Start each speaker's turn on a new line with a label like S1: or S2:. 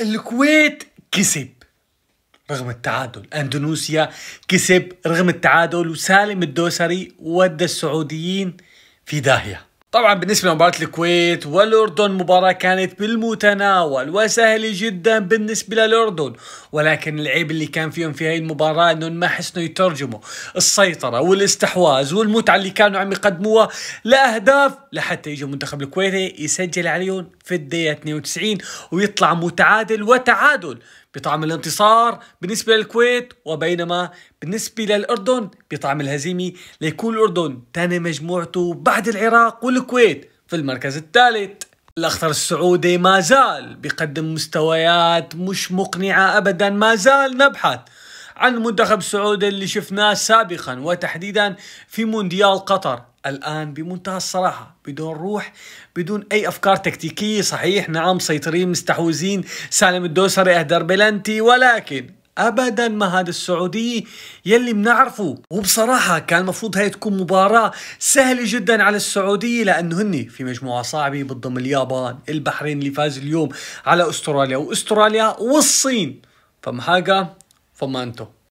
S1: الكويت كسب رغم التعادل اندونيسيا كسب رغم التعادل وسالم الدوسري ودى السعوديين في داهيه طبعا بالنسبة لمباراة الكويت والأردن مباراة كانت بالمتناول وسهلة جدا بالنسبة للأردن ولكن العيب اللي كان فيهم في هاي المباراة انهم ما حسنوا يترجموا السيطرة والاستحواذ والمتعة اللي كانوا عم يقدموها لأهداف لحتى يجي المنتخب الكويتي يسجل عليهم في الدقيقة 92 ويطلع متعادل وتعادل بطعم الانتصار بالنسبة للكويت وبينما بالنسبة للأردن بطعم الهزيمة ليكون الأردن تاني مجموعته بعد العراق والكويت في المركز الثالث الأخطر السعودي ما زال بقدم مستويات مش مقنعة أبدا ما زال نبحث عن المنتخب السعودي اللي شفناه سابقا وتحديدا في مونديال قطر الآن بمنتهى الصراحة بدون روح بدون أي أفكار تكتيكية صحيح نعم مسيطرين مستحوذين سالم الدوسري أهدر بلنتي ولكن ابدا ما هذا السعودي يلي بنعرفه وبصراحه كان المفروض هاي تكون مباراه سهله جدا على السعوديه لانه هن في مجموعه صعبه بتضم اليابان البحرين اللي فاز اليوم على استراليا واستراليا والصين فمحاقه fomento.